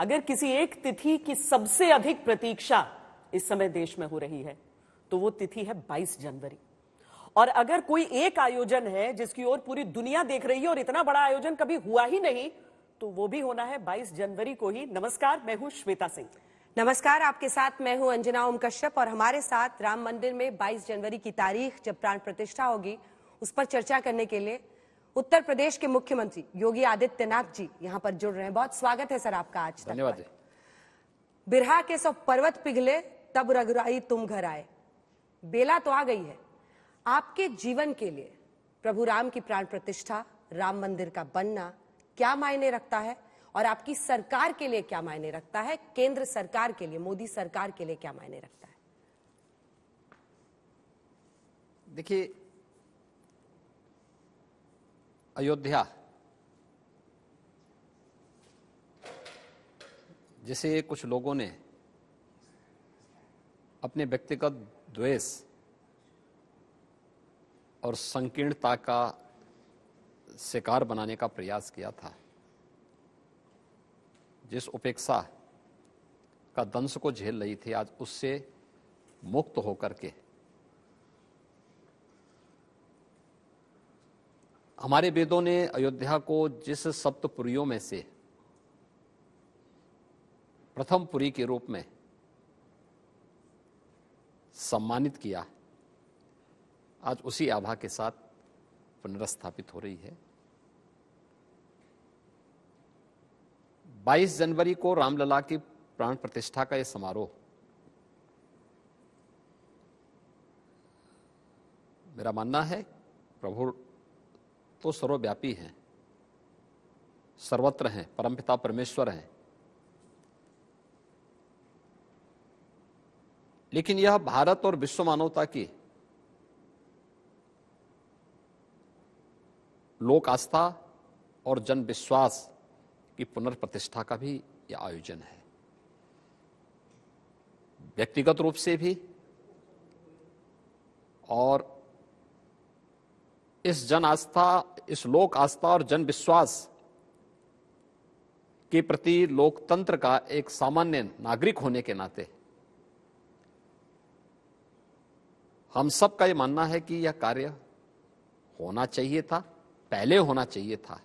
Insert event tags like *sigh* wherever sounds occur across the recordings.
अगर किसी एक तिथि की सबसे अधिक प्रतीक्षा इस समय देश में हो रही है तो वो तिथि है 22 जनवरी और अगर कोई एक आयोजन है जिसकी ओर पूरी दुनिया देख रही है और इतना बड़ा आयोजन कभी हुआ ही नहीं तो वो भी होना है 22 जनवरी को ही नमस्कार मैं हूं श्वेता सिंह नमस्कार आपके साथ मैं हूं अंजना ओम कश्यप और हमारे साथ राम मंदिर में 22 जनवरी की तारीख जब प्राण प्रतिष्ठा होगी उस पर चर्चा करने के लिए उत्तर प्रदेश के मुख्यमंत्री योगी आदित्यनाथ जी यहाँ पर जुड़ रहे हैं बहुत स्वागत है सर आपका आज धन्यवाद बिरहा के सब पर्वत पिघले तब रघुराई तुम घर आए बेला तो आ गई है आपके जीवन के लिए प्रभु राम की प्राण प्रतिष्ठा राम मंदिर का बनना क्या मायने रखता है और आपकी सरकार के लिए क्या मायने रखता है केंद्र सरकार के लिए मोदी सरकार के लिए क्या मायने रखता है देखिए अयोध्या जिसे कुछ लोगों ने अपने व्यक्तिगत द्वेष और संकीर्णता का शिकार बनाने का प्रयास किया था जिस उपेक्षा का दंश को झेल रही थी आज उससे मुक्त होकर के हमारे वेदों ने अयोध्या को जिस सप्तपुरियों में से प्रथम पुरी के रूप में सम्मानित किया आज उसी आभा के साथ पुनर्स्थापित हो रही है 22 जनवरी को रामलला की प्राण प्रतिष्ठा का यह समारोह मेरा मानना है प्रभु तो सर्वव्यापी हैं सर्वत्र हैं परमपिता परमेश्वर हैं लेकिन यह भारत और विश्व मानवता की लोक आस्था और जन विश्वास की पुनर्प्रतिष्ठा का भी यह आयोजन है व्यक्तिगत रूप से भी और इस जन आस्था लोक आस्था और जन विश्वास के प्रति लोकतंत्र का एक सामान्य नागरिक होने के नाते हम सब का यह मानना है कि यह कार्य होना चाहिए था पहले होना चाहिए था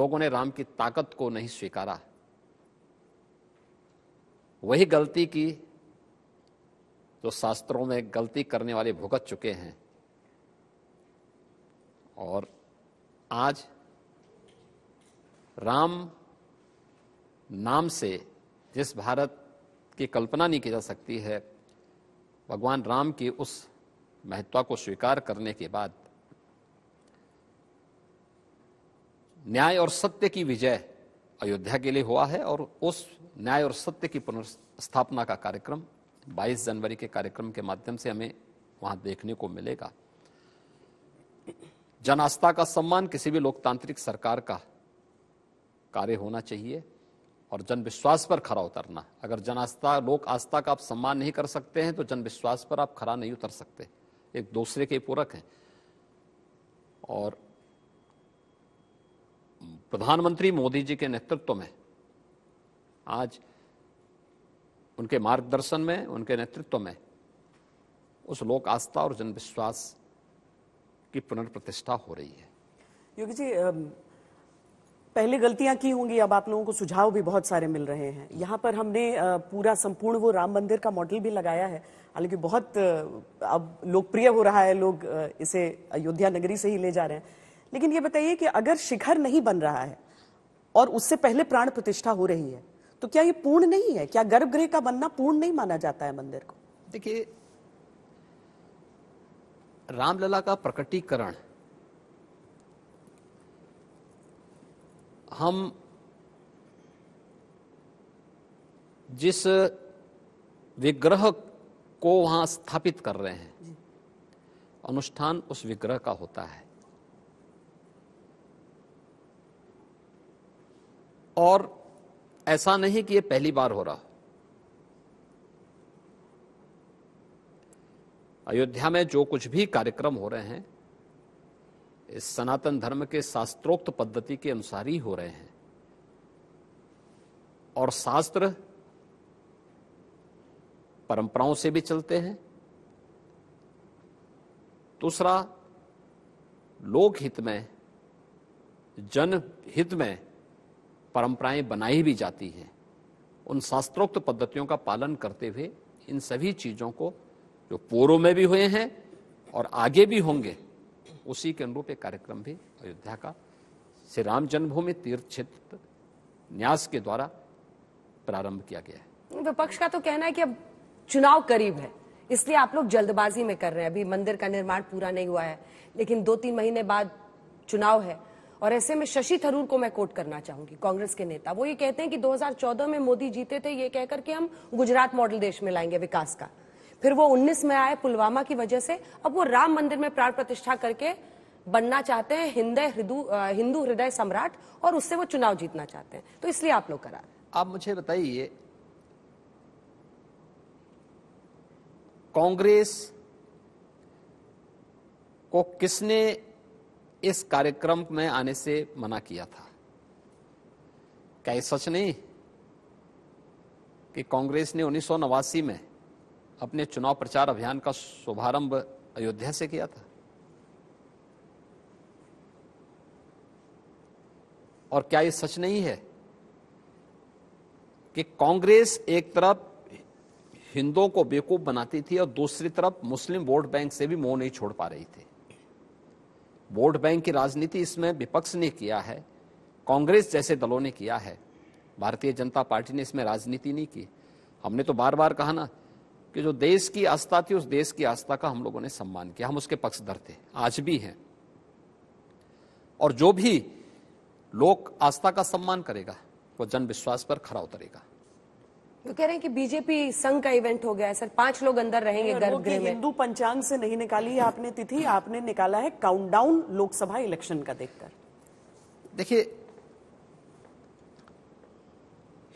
लोगों ने राम की ताकत को नहीं स्वीकारा वही गलती की जो शास्त्रों में गलती करने वाले भुगत चुके हैं और आज राम नाम से जिस भारत की कल्पना नहीं की जा सकती है भगवान राम की उस महत्व को स्वीकार करने के बाद न्याय और सत्य की विजय अयोध्या के लिए हुआ है और उस न्याय और सत्य की पुनर्स्थापना का कार्यक्रम 22 जनवरी के कार्यक्रम के माध्यम से हमें वहां देखने को मिलेगा जन आस्था का सम्मान किसी भी लोकतांत्रिक सरकार का कार्य होना चाहिए और जन विश्वास पर खरा उतरना अगर जन आस्था लोक आस्था का आप सम्मान नहीं कर सकते हैं तो जन विश्वास पर आप खरा नहीं उतर सकते एक दूसरे के पूरक हैं और प्रधानमंत्री मोदी जी के नेतृत्व में आज उनके मार्गदर्शन में उनके नेतृत्व में उस लोक आस्था और जन विश्वास की पुनर्प्रतिष्ठा हो रही है योगी जी पहले गलतियां की होंगी अब आप लोगों को सुझाव भी बहुत सारे मिल रहे हैं यहाँ पर हमने पूरा संपूर्ण वो राम मंदिर का मॉडल भी लगाया है हालांकि बहुत अब लोकप्रिय हो रहा है लोग इसे अयोध्या नगरी से ही ले जा रहे हैं लेकिन ये बताइए कि अगर शिखर नहीं बन रहा है और उससे पहले प्राण प्रतिष्ठा हो रही है तो क्या ये पूर्ण नहीं है क्या गर्भगृह का बनना पूर्ण नहीं माना जाता है मंदिर को देखिए रामलला का प्रकटीकरण हम जिस विग्रह को वहां स्थापित कर रहे हैं अनुष्ठान उस विग्रह का होता है और ऐसा नहीं कि यह पहली बार हो रहा हो अयोध्या में जो कुछ भी कार्यक्रम हो रहे हैं इस सनातन धर्म के शास्त्रोक्त पद्धति के अनुसार ही हो रहे हैं और शास्त्र परंपराओं से भी चलते हैं दूसरा लोकहित में जन हित में परंपराएं बनाई भी जाती हैं उन शास्त्रोक्त पद्धतियों का पालन करते हुए इन सभी चीज़ों को जो पूर्व में भी हुए हैं और आगे भी होंगे उसी के अनुरूप एक कार्यक्रम भी अयोध्या का श्री राम जन्मभूमि तीर्थ क्षेत्र न्यास के द्वारा प्रारंभ किया गया है विपक्ष का तो कहना है कि अब चुनाव करीब है इसलिए आप लोग जल्दबाजी में कर रहे हैं अभी मंदिर का निर्माण पूरा नहीं हुआ है लेकिन दो तीन महीने बाद चुनाव है और ऐसे में शशि थरूर को मैं कोट करना चाहूंगी कांग्रेस के नेता वो ये कहते हैं कि 2014 में मोदी जीते थे ये कहकर के हम गुजरात मॉडल देश में लाएंगे विकास का फिर वो 19 में आए पुलवामा की वजह से अब वो राम मंदिर में प्राण प्रतिष्ठा करके बनना चाहते हैं हिंदू हिंदू हृदय सम्राट और उससे वो चुनाव जीतना चाहते हैं तो इसलिए आप लोग करा आप मुझे बताइए कांग्रेस को किसने इस कार्यक्रम में आने से मना किया था क्या सच नहीं कि कांग्रेस ने उन्नीस में अपने चुनाव प्रचार अभियान का शुभारंभ अयोध्या से किया था और क्या यह सच नहीं है कि कांग्रेस एक तरफ हिंदुओं को बेवकूफ बनाती थी और दूसरी तरफ मुस्लिम वोट बैंक से भी मोह नहीं छोड़ पा रही थी वोट बैंक की राजनीति इसमें विपक्ष ने किया है कांग्रेस जैसे दलों ने किया है भारतीय जनता पार्टी ने इसमें राजनीति नहीं की हमने तो बार बार कहा ना कि जो देश की आस्था थी उस देश की आस्था का हम लोगों ने सम्मान किया हम उसके पक्षधर थे आज भी हैं और जो भी लोक आस्था का सम्मान करेगा वो जन विश्वास पर खरा उतरेगा तो कह रहे हैं कि बीजेपी संघ का इवेंट हो गया है सर पांच लोग अंदर रहेंगे में हिंदू पंचांग से नहीं निकाली है आपने तिथि आपने निकाला है काउंटडाउन लोकसभा इलेक्शन का देखकर देखिए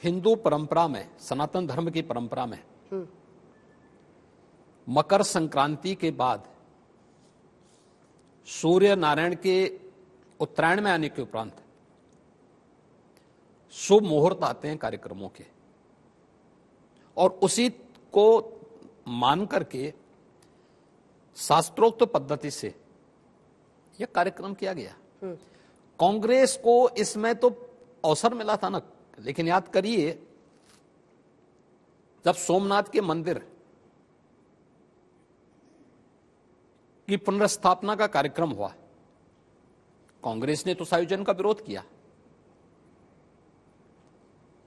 हिंदू परंपरा में सनातन धर्म की परंपरा में हम्म। मकर संक्रांति के बाद सूर्य नारायण के उत्तरायण में आने के उपरांत शुभ मुहूर्त आते हैं कार्यक्रमों के और उसी को मान करके शास्त्रोक्त पद्धति से यह कार्यक्रम किया गया हम्म। कांग्रेस को इसमें तो अवसर मिला था ना लेकिन याद करिए जब सोमनाथ के मंदिर की पुनर्स्थापना का कार्यक्रम हुआ कांग्रेस ने तो आयोजन का विरोध किया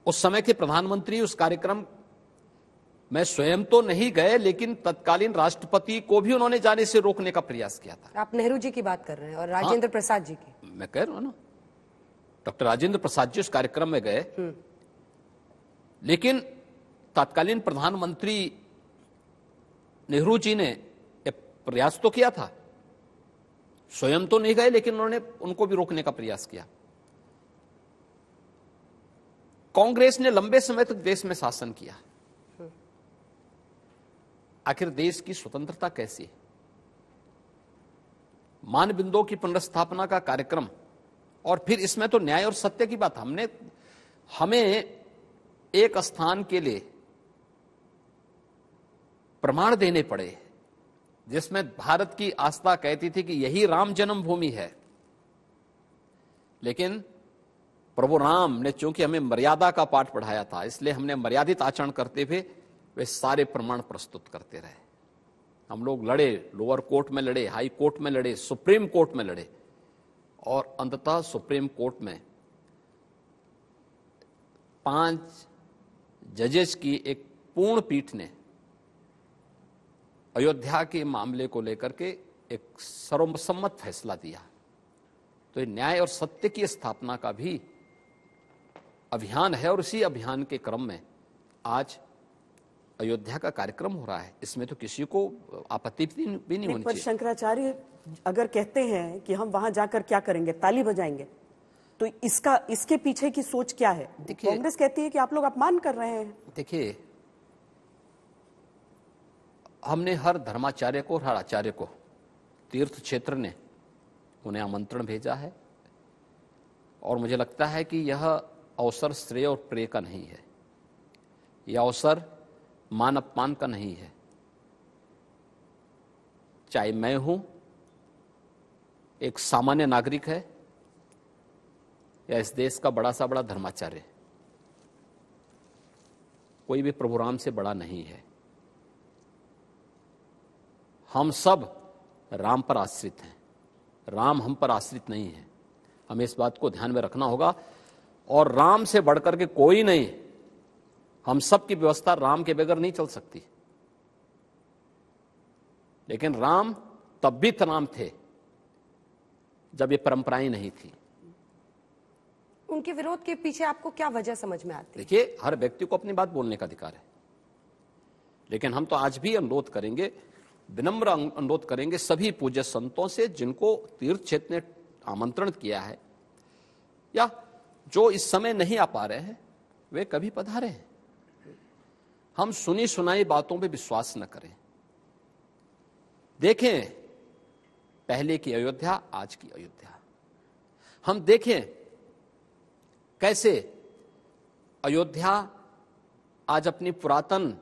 उस समय के प्रधानमंत्री उस कार्यक्रम में स्वयं तो नहीं गए लेकिन तत्कालीन राष्ट्रपति को भी उन्होंने जाने से रोकने का प्रयास किया था आप नेहरू जी की बात कर रहे हैं और हाँ। राजेंद्र हाँ, प्रसाद जी की मैं कह रहा हूं ना डॉक्टर राजेंद्र प्रसाद जी उस कार्यक्रम में गए हम्म। लेकिन तत्कालीन प्रधानमंत्री नेहरू जी ने प्रयास तो किया था स्वयं तो नहीं गए लेकिन उन्होंने उनको भी रोकने का प्रयास किया कांग्रेस ने लंबे समय तक देश में शासन किया आखिर देश की स्वतंत्रता कैसी है मानबिंदों की पुनर्स्थापना का कार्यक्रम और फिर इसमें तो न्याय और सत्य की बात हमने हमें एक स्थान के लिए प्रमाण देने पड़े जिसमें भारत की आस्था कहती थी कि यही राम जन्मभूमि है लेकिन प्रभु राम ने चूंकि हमें मर्यादा का पाठ पढ़ाया था इसलिए हमने मर्यादित आचरण करते हुए वे सारे प्रमाण प्रस्तुत करते रहे हम लोग लड़े लोअर कोर्ट में लड़े हाई कोर्ट में लड़े सुप्रीम कोर्ट में लड़े और अंततः सुप्रीम कोर्ट में पांच जजेस की एक पूर्ण पीठ ने अयोध्या के मामले को लेकर के एक सर्वसम्मत फैसला दिया तो न्याय और सत्य की स्थापना का भी अभियान है और इसी अभियान के क्रम में आज अयोध्या का कार्यक्रम हो रहा है इसमें तो किसी को आपत्ति भी नहीं, होनी पर शंकराचार्य अगर कहते हैं कि हम वहां जाकर क्या करेंगे ताली बजाएंगे तो इसका इसके पीछे की सोच क्या है कांग्रेस कहती है कि आप लोग अपमान कर रहे हैं देखिए हमने हर धर्माचार्य को और हर आचार्य को तीर्थ क्षेत्र ने उन्हें आमंत्रण भेजा है और मुझे लगता है कि यह अवसर श्रेय और प्रेय का नहीं है यह अवसर मान अपमान का नहीं है चाहे मैं हूं एक सामान्य नागरिक है या इस देश का बड़ा सा बड़ा धर्माचार्य कोई भी प्रभु राम से बड़ा नहीं है हम सब राम पर आश्रित हैं राम हम पर आश्रित नहीं है हमें इस बात को ध्यान में रखना होगा और राम से बढ़कर के कोई नहीं हम सब की व्यवस्था राम के बगैर नहीं चल सकती लेकिन राम तब भी तनाम थे जब ये परंपराएं नहीं थी उनके विरोध के पीछे आपको क्या वजह समझ में आती है देखिए हर व्यक्ति को अपनी बात बोलने का अधिकार है लेकिन हम तो आज भी अनुरोध करेंगे विनम्र अनुरोध करेंगे सभी पूज्य संतों से जिनको तीर्थ क्षेत्र ने आमंत्रण किया है या जो इस समय नहीं आ पा रहे हैं वे कभी पधारे हैं हम सुनी सुनाई बातों पर विश्वास न करें देखें पहले की अयोध्या आज की अयोध्या हम देखें कैसे अयोध्या आज अपनी पुरातन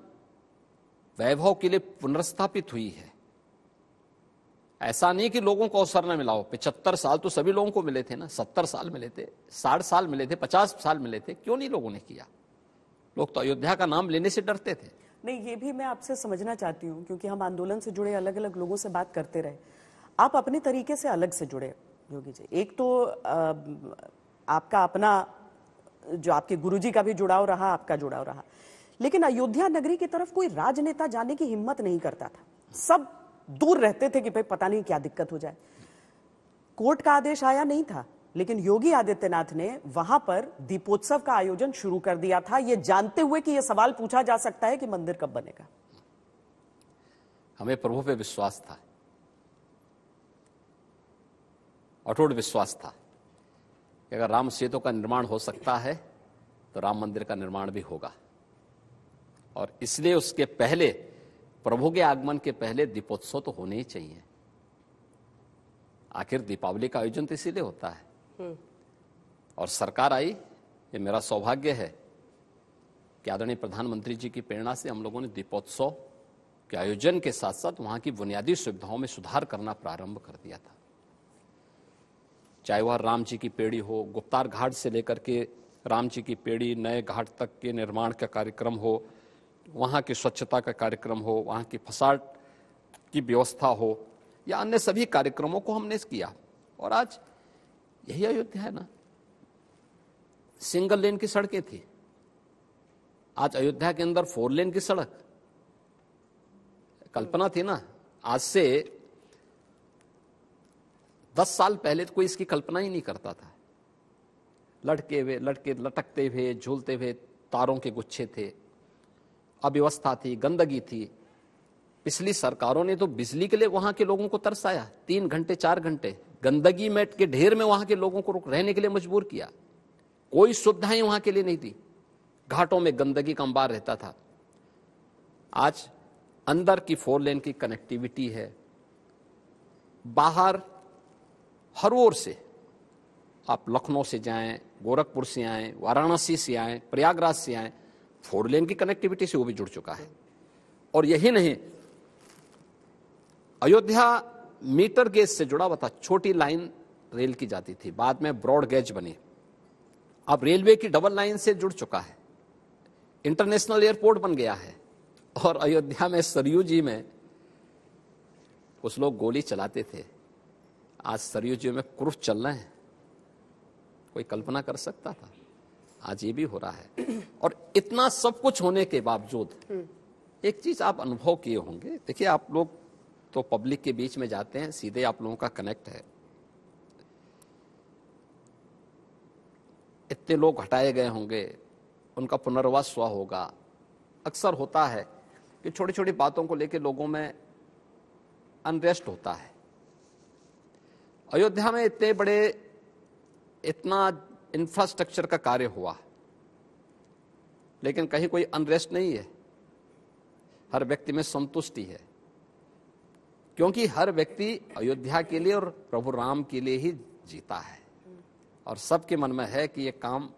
वैभव के लिए पुनर्स्थापित हुई है ऐसा नहीं कि लोगों को अवसर न मिलाओ पिछहत्तर साल तो सभी लोगों को मिले थे ना सत्तर साल मिले थे साठ साल मिले थे पचास साल मिले थे क्यों नहीं लोगों ने किया लोग तो अयोध्या का नाम लेने से डरते थे नहीं ये भी मैं आपसे समझना चाहती हूँ क्योंकि हम आंदोलन से जुड़े अलग अलग लोगों से बात करते रहे आप अपने तरीके से अलग से जुड़े योगी जी एक तो आपका अपना जो आपके गुरुजी का भी जुड़ाव रहा आपका जुड़ाव रहा लेकिन अयोध्या नगरी की तरफ कोई राजनेता जाने की हिम्मत नहीं करता था सब दूर रहते थे कि भाई पता नहीं क्या दिक्कत हो जाए कोर्ट का आदेश आया नहीं था लेकिन योगी आदित्यनाथ ने वहां पर दीपोत्सव का आयोजन शुरू कर दिया था यह जानते हुए कि यह सवाल पूछा जा सकता है कि मंदिर कब बनेगा हमें प्रभु पे विश्वास था अटूट विश्वास था कि अगर राम सेतु का निर्माण हो सकता है तो राम मंदिर का निर्माण भी होगा और इसलिए उसके पहले प्रभु के आगमन के पहले दीपोत्सव तो होने ही चाहिए आखिर दीपावली का आयोजन तो इसीलिए होता है हम्म। और सरकार आई ये मेरा सौभाग्य है कि आदरणीय प्रधानमंत्री जी की प्रेरणा से हम लोगों ने दीपोत्सव के आयोजन के साथ साथ वहां की बुनियादी सुविधाओं में सुधार करना प्रारंभ कर दिया था चाहे वह राम जी की पेड़ी हो गुप्तार घाट से लेकर के राम जी की पेड़ी नए घाट तक के निर्माण का कार्यक्रम हो वहाँ की स्वच्छता का कार्यक्रम हो वहाँ की फसाट की व्यवस्था हो या अन्य सभी कार्यक्रमों को हमने किया और आज यही अयोध्या है ना सिंगल लेन की सड़कें थी आज अयोध्या के अंदर फोर लेन की सड़क कल्पना थी ना आज से दस साल पहले तो कोई इसकी कल्पना ही नहीं करता था लटके हुए लटके लटकते हुए झूलते हुए तारों के गुच्छे थे अव्यवस्था थी गंदगी थी पिछली सरकारों ने तो बिजली के लिए वहां के लोगों को तरसाया तीन घंटे चार घंटे गंदगी में के ढेर में वहां के लोगों को रहने के लिए मजबूर किया कोई सुविधाएं वहां के लिए नहीं थी घाटों में गंदगी का अंबार रहता था आज अंदर की फोर लेन की कनेक्टिविटी है बाहर हर ओर से आप लखनऊ से जाएं गोरखपुर से आए वाराणसी से आए प्रयागराज से आए फोर लेन की कनेक्टिविटी से वो भी जुड़ चुका है और यही नहीं अयोध्या मीटर गेज से जुड़ा हुआ था छोटी लाइन रेल की जाती थी बाद में ब्रॉड गेज बनी अब रेलवे की डबल लाइन से जुड़ चुका है इंटरनेशनल एयरपोर्ट बन गया है और अयोध्या में सरयू जी में कुछ लोग गोली चलाते थे आज सरयू जी में क्रूस चल रहे हैं कोई कल्पना कर सकता था आज ये भी हो रहा है और इतना सब कुछ होने के बावजूद एक चीज आप अनुभव किए होंगे देखिए आप लोग तो पब्लिक के बीच में जाते हैं सीधे आप लोगों का कनेक्ट है इतने लोग हटाए गए होंगे उनका पुनर्वास हुआ होगा अक्सर होता है कि छोटी छोटी बातों को लेकर लोगों में अनरेस्ट होता है अयोध्या में इतने बड़े इतना इंफ्रास्ट्रक्चर का कार्य हुआ लेकिन कहीं कोई अनरेस्ट नहीं है हर व्यक्ति में संतुष्टि है क्योंकि हर व्यक्ति अयोध्या के लिए और प्रभु राम के लिए ही जीता है और सबके मन में है कि ये काम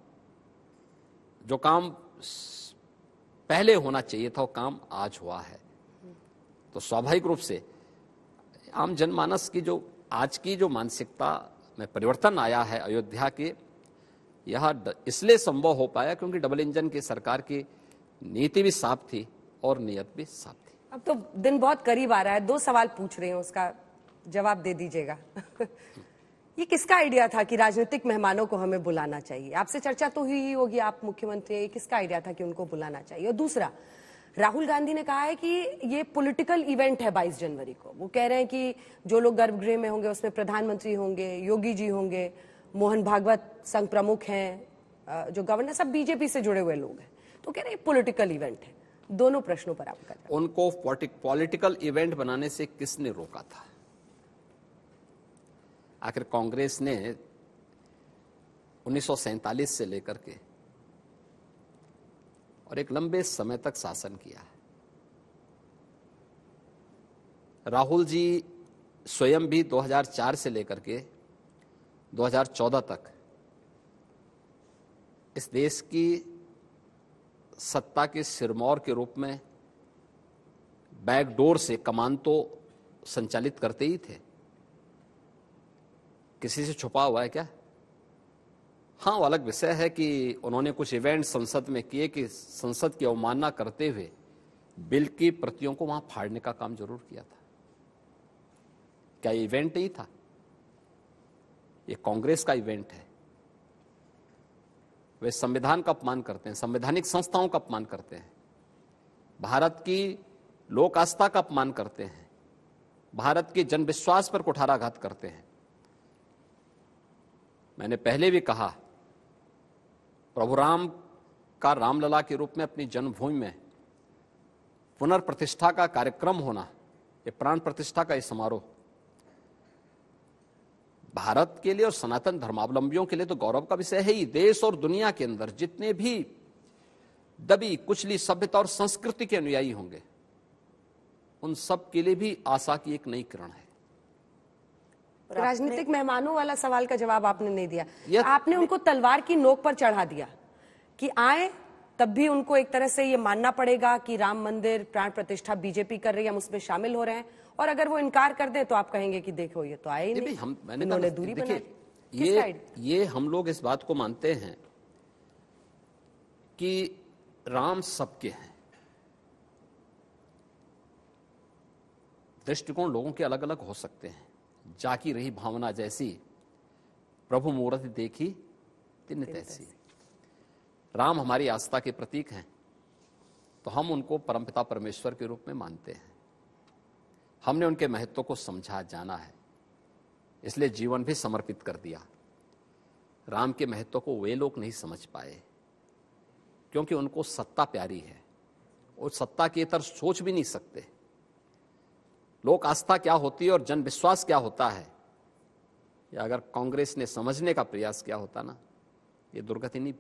जो काम पहले होना चाहिए था वो काम आज हुआ है तो स्वाभाविक रूप से आम जनमानस की जो आज की जो मानसिकता में परिवर्तन आया है अयोध्या के यह इसलिए संभव हो पाया क्योंकि डबल इंजन की सरकार की नीति भी साफ थी और नियत भी साफ थी अब तो दिन बहुत करीब आ रहा है दो सवाल पूछ रहे हैं उसका जवाब दे दीजिएगा *laughs* ये किसका आइडिया था कि राजनीतिक मेहमानों को हमें बुलाना चाहिए आपसे चर्चा तो हुई ही होगी आप मुख्यमंत्री किसका आइडिया था कि उनको बुलाना चाहिए और दूसरा राहुल गांधी ने कहा है कि ये पॉलिटिकल इवेंट है 22 जनवरी को वो कह रहे हैं कि जो लोग गर्भगृह में होंगे उसमें प्रधानमंत्री होंगे योगी जी होंगे मोहन भागवत संघ प्रमुख हैं जो गवर्नर सब बीजेपी से जुड़े हुए लोग हैं तो कह रहे पॉलिटिकल इवेंट है दोनों प्रश्नों पर आपका उनको पॉलिटिकल इवेंट बनाने से किसने रोका था आखिर कांग्रेस ने उन्नीस से लेकर के और एक लंबे समय तक शासन किया है राहुल जी स्वयं भी 2004 से लेकर के 2014 तक इस देश की सत्ता के सिरमौर के रूप में बैकडोर से कमान तो संचालित करते ही थे किसी से छुपा हुआ है क्या हाँ वो अलग विषय है कि उन्होंने कुछ इवेंट संसद में किए कि संसद की अवमानना करते हुए बिल की प्रतियों को वहां फाड़ने का काम जरूर किया था क्या इवेंट नहीं था ये कांग्रेस का इवेंट है वे संविधान का अपमान करते हैं संवैधानिक संस्थाओं का अपमान करते हैं भारत की लोक आस्था का अपमान करते हैं भारत के जन विश्वास पर कुठाराघात करते हैं मैंने पहले भी कहा प्रभु राम का रामलला के रूप में अपनी जन्मभूमि में पुनर्प्रतिष्ठा का कार्यक्रम होना ये प्राण प्रतिष्ठा का ये समारोह भारत के लिए और सनातन धर्मावलंबियों के लिए तो गौरव का विषय है ही देश और दुनिया के अंदर जितने भी दबी कुचली सभ्यता और संस्कृति के अनुयायी होंगे उन सब के लिए भी आशा की एक नई किरण है राजनीतिक मेहमानों वाला सवाल का जवाब आपने नहीं दिया आपने उनको तलवार की नोक पर चढ़ा दिया कि आए तब भी उनको एक तरह से ये मानना पड़ेगा कि राम मंदिर प्राण प्रतिष्ठा बीजेपी कर रही है हम उसमें शामिल हो रहे हैं और अगर वो इनकार कर दें तो आप कहेंगे कि देखो ये तो आए ही नहीं हम मैंने इन्होंने दूरी बनाई ये ये हम लोग इस बात को मानते हैं कि राम सबके हैं दृष्टिकोण लोगों के अलग अलग हो सकते हैं जाकी रही भावना जैसी प्रभु मुहूर्त देखी तिन तैसी राम हमारी आस्था के प्रतीक हैं तो हम उनको परमपिता परमेश्वर के रूप में मानते हैं हमने उनके महत्व को समझा जाना है इसलिए जीवन भी समर्पित कर दिया राम के महत्व को वे लोग नहीं समझ पाए क्योंकि उनको सत्ता प्यारी है और सत्ता की तरफ सोच भी नहीं सकते लोक आस्था क्या होती है और जन विश्वास क्या होता है या अगर कांग्रेस ने समझने का प्रयास किया होता ना ये दुर्गति नहीं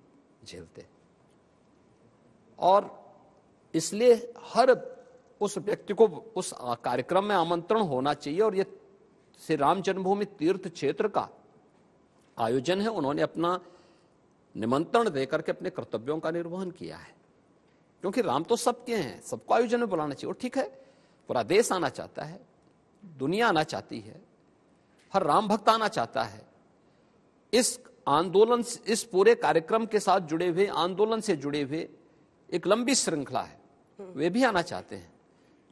झेलते और इसलिए हर उस व्यक्ति को उस कार्यक्रम में आमंत्रण होना चाहिए और ये श्री राम जन्मभूमि तीर्थ क्षेत्र का आयोजन है उन्होंने अपना निमंत्रण देकर के अपने कर्तव्यों का निर्वहन किया है क्योंकि राम तो सबके हैं सबको आयोजन में बुलाना चाहिए और ठीक है पूरा देश आना चाहता है दुनिया आना चाहती है हर राम भक्त आना चाहता है इस आंदोलन इस पूरे कार्यक्रम के साथ जुड़े हुए आंदोलन से जुड़े हुए एक लंबी श्रृंखला है वे भी आना चाहते हैं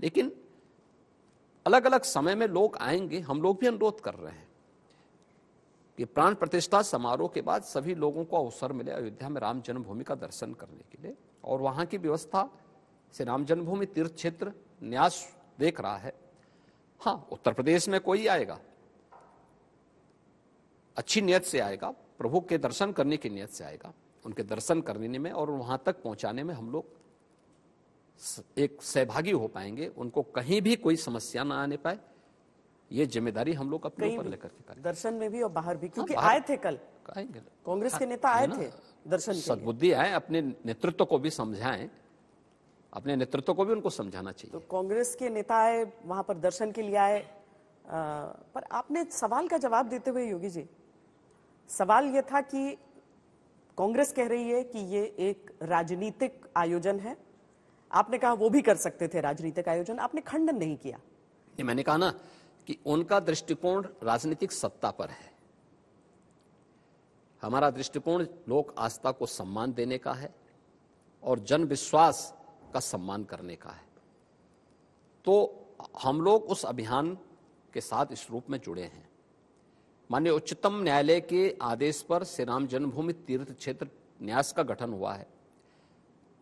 लेकिन अलग अलग समय में लोग आएंगे हम लोग भी अनुरोध कर रहे हैं कि प्राण प्रतिष्ठा समारोह के बाद सभी लोगों को अवसर मिले अयोध्या में राम जन्मभूमि का दर्शन करने के लिए और वहां की व्यवस्था से राम जन्मभूमि तीर्थ क्षेत्र न्यास देख रहा है हाँ उत्तर प्रदेश में कोई आएगा अच्छी नियत से आएगा प्रभु के दर्शन करने की नियत से आएगा उनके दर्शन करने में और वहां तक पहुंचाने में हम लोग एक सहभागी हो पाएंगे उनको कहीं भी कोई समस्या ना आने पाए ये जिम्मेदारी हम लोग अपने ऊपर लेकर के दर्शन में भी और बाहर भी हाँ, क्योंकि आए थे कल कांग्रेस के हाँ, नेता आए थे दर्शन सदबुद्धि आए अपने नेतृत्व को भी समझाए अपने नेतृत्व को भी उनको समझाना चाहिए तो कांग्रेस के नेता आए वहां पर दर्शन के लिए आए पर आपने सवाल का जवाब देते हुए योगी जी सवाल यह था कि कांग्रेस कह रही है कि ये एक राजनीतिक आयोजन है आपने कहा वो भी कर सकते थे राजनीतिक आयोजन आपने खंडन नहीं किया ये मैंने कहा ना कि उनका दृष्टिकोण राजनीतिक सत्ता पर है हमारा दृष्टिकोण लोक आस्था को सम्मान देने का है और जन विश्वास का सम्मान करने का है तो हम लोग उस अभियान के साथ इस रूप में जुड़े हैं मान्य उच्चतम न्यायालय के आदेश पर श्री राम जन्मभूमि तीर्थ क्षेत्र न्यास का गठन हुआ है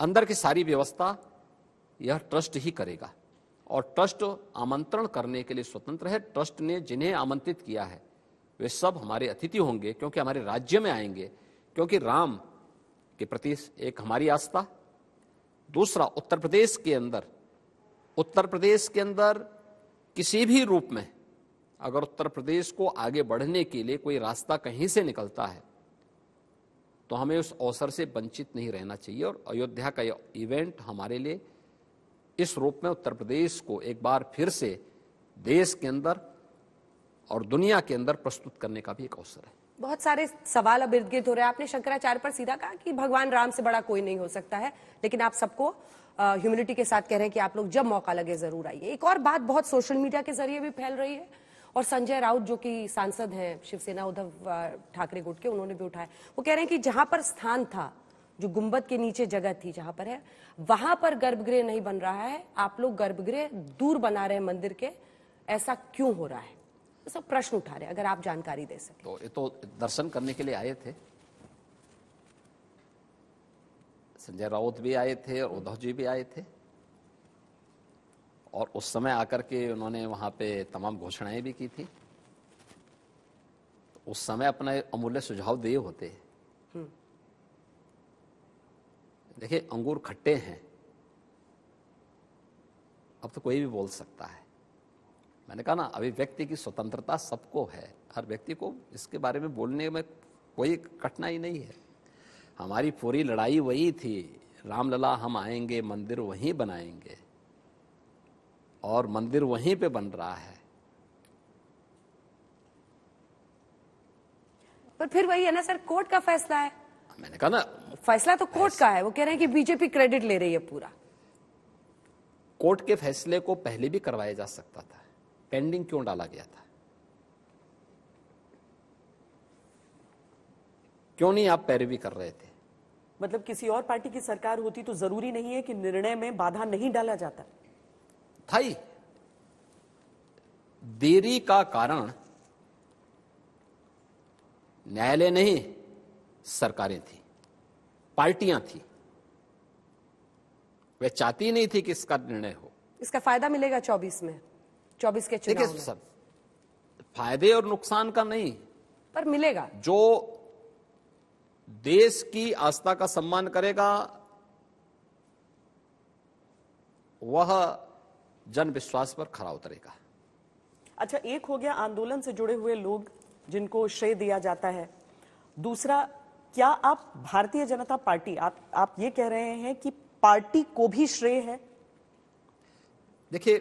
अंदर की सारी व्यवस्था यह ट्रस्ट ही करेगा और ट्रस्ट आमंत्रण करने के लिए स्वतंत्र है ट्रस्ट ने जिन्हें आमंत्रित किया है वे सब हमारे अतिथि होंगे क्योंकि हमारे राज्य में आएंगे क्योंकि राम के प्रति एक हमारी आस्था दूसरा उत्तर प्रदेश के अंदर उत्तर प्रदेश के अंदर किसी भी रूप में अगर उत्तर प्रदेश को आगे बढ़ने के लिए कोई रास्ता कहीं से निकलता है तो हमें उस अवसर से वंचित नहीं रहना चाहिए और अयोध्या का यह इवेंट हमारे लिए इस रूप में उत्तर प्रदेश को एक बार फिर से देश के अंदर और दुनिया के अंदर प्रस्तुत करने का भी एक अवसर है बहुत सारे सवाल अब इर्द गिर्द हो रहे हैं आपने शंकराचार्य पर सीधा कहा कि भगवान राम से बड़ा कोई नहीं हो सकता है लेकिन आप सबको ह्यूमिलिटी के साथ कह रहे हैं कि आप लोग जब मौका लगे जरूर आइए एक और बात बहुत सोशल मीडिया के जरिए भी फैल रही है और संजय राउत जो कि सांसद हैं शिवसेना उद्धव ठाकरे गुट के उन्होंने भी उठाया वो कह रहे हैं कि जहां पर स्थान था जो गुंबद के नीचे जगह थी जहां पर है वहां पर गर्भगृह नहीं बन रहा है आप लोग गर्भगृह दूर बना रहे हैं मंदिर के ऐसा क्यों हो रहा है तो सब प्रश्न उठा रहे हैं अगर आप जानकारी दे सके तो ये तो दर्शन करने के लिए आए थे संजय राउत भी आए थे और उद्धव जी भी आए थे और उस समय आकर के उन्होंने वहां पे तमाम घोषणाएं भी की थी उस समय अपना अमूल्य सुझाव दिए होते हैं देखिए अंगूर खट्टे हैं अब तो कोई भी बोल सकता है मैंने कहा ना अभी व्यक्ति की स्वतंत्रता सबको है हर व्यक्ति को इसके बारे में बोलने में कोई कठिनाई नहीं है हमारी पूरी लड़ाई वही थी रामलला हम आएंगे मंदिर वहीं बनाएंगे और मंदिर वहीं पे बन रहा है पर फिर वही है ना सर कोर्ट का फैसला है मैंने कहा ना फैसला तो कोर्ट का है वो कह रहे हैं कि बीजेपी क्रेडिट ले रही है पूरा कोर्ट के फैसले को पहले भी करवाया जा सकता था पेंडिंग क्यों डाला गया था क्यों नहीं आप पैरवी कर रहे थे मतलब किसी और पार्टी की सरकार होती तो जरूरी नहीं है कि निर्णय में बाधा नहीं डाला जाता था ही देरी का कारण न्यायालय नहीं सरकारें थी पार्टियां थी वे चाहती नहीं थी कि इसका निर्णय हो इसका फायदा मिलेगा चौबीस में चौबीस के चुनाव में। सब फायदे और नुकसान का नहीं पर मिलेगा जो देश की आस्था का सम्मान करेगा वह जन विश्वास पर खरा उतरेगा अच्छा एक हो गया आंदोलन से जुड़े हुए लोग जिनको श्रेय दिया जाता है दूसरा क्या आप भारतीय जनता पार्टी आप आप ये कह रहे हैं कि पार्टी को भी श्रेय है देखिए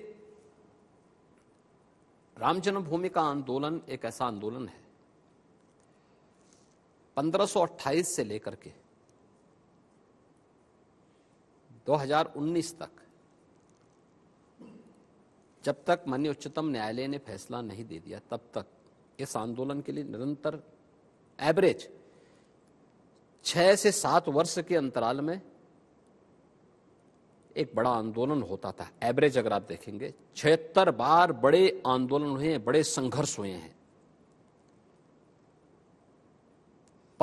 राम जन्मभूमि का आंदोलन एक ऐसा आंदोलन है 1528 से लेकर के 2019 तक जब तक माननीय उच्चतम न्यायालय ने फैसला नहीं दे दिया तब तक इस आंदोलन के लिए निरंतर एवरेज छह से सात वर्ष के अंतराल में एक बड़ा आंदोलन होता था एवरेज अगर आप देखेंगे छिहत्तर बार बड़े आंदोलन हुए हैं बड़े संघर्ष हुए हैं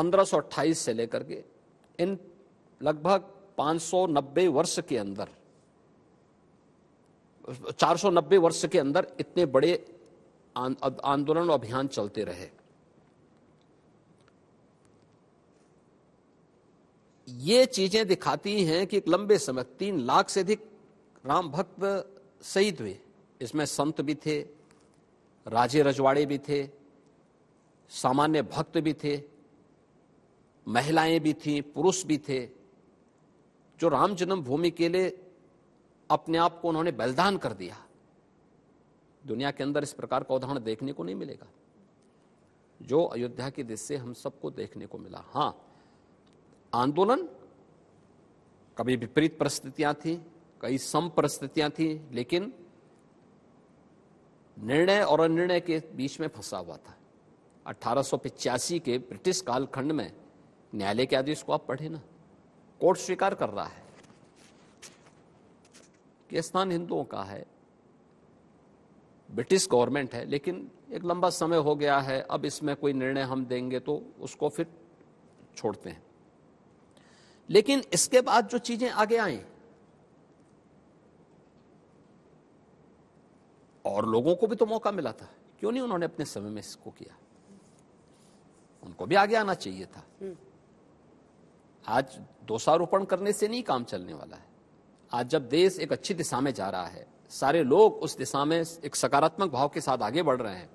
1528 से लेकर के इन लगभग 590 वर्ष के अंदर 490 वर्ष के अंदर इतने बड़े आंदोलन और अभियान चलते रहे ये चीजें दिखाती हैं कि एक लंबे समय तीन लाख से अधिक राम भक्त शहीद हुए इसमें संत भी थे राजे रजवाड़े भी थे सामान्य भक्त भी थे महिलाएं भी थीं पुरुष भी थे जो राम जन्मभूमि के लिए अपने आप को उन्होंने बलिदान कर दिया दुनिया के अंदर इस प्रकार का उदाहरण देखने को नहीं मिलेगा जो अयोध्या की दृश्य हम सबको देखने को मिला हां आंदोलन कभी विपरीत परिस्थितियां थी कई सम परिस्थितियां थी लेकिन निर्णय और अनिर्णय के बीच में फंसा हुआ था अट्ठारह के ब्रिटिश कालखंड में न्यायालय के आदेश को आप पढ़े ना कोर्ट स्वीकार कर रहा है कि स्थान हिंदुओं का है ब्रिटिश गवर्नमेंट है लेकिन एक लंबा समय हो गया है अब इसमें कोई निर्णय हम देंगे तो उसको फिर छोड़ते हैं लेकिन इसके बाद जो चीजें आगे आई और लोगों को भी तो मौका मिला था क्यों नहीं उन्होंने अपने समय में इसको किया उनको भी आगे आना चाहिए था हम्म। आज दोषारोपण करने से नहीं काम चलने वाला है आज जब देश एक अच्छी दिशा में जा रहा है सारे लोग उस दिशा में एक सकारात्मक भाव के साथ आगे बढ़ रहे हैं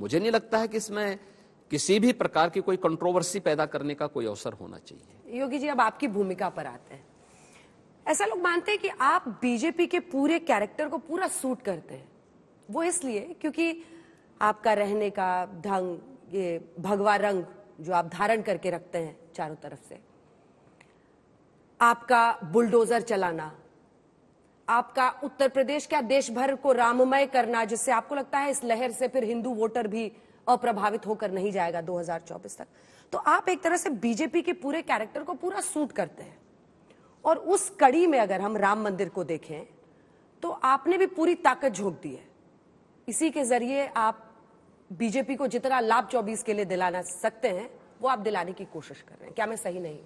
मुझे नहीं लगता है कि इसमें किसी भी प्रकार की कोई कंट्रोवर्सी पैदा करने का कोई अवसर होना चाहिए योगी जी अब आपकी भूमिका पर आते हैं ऐसा लोग मानते हैं कि आप बीजेपी के पूरे कैरेक्टर को पूरा सूट करते हैं वो इसलिए क्योंकि आपका रहने का ढंग ये भगवा रंग जो आप धारण करके रखते हैं चारों तरफ से आपका बुलडोजर चलाना आपका उत्तर प्रदेश क्या देश भर को राममय करना जिससे आपको लगता है इस लहर से फिर हिंदू वोटर भी अप्रभावित होकर नहीं जाएगा 2024 तक तो आप एक तरह से बीजेपी के पूरे कैरेक्टर को पूरा सूट करते हैं और उस कड़ी में अगर हम राम मंदिर को देखें तो आपने भी पूरी ताकत झोंक दी है इसी के जरिए आप बीजेपी को जितना लाभ चौबीस के लिए दिलाना सकते हैं वो आप दिलाने की कोशिश कर रहे हैं क्या मैं सही नहीं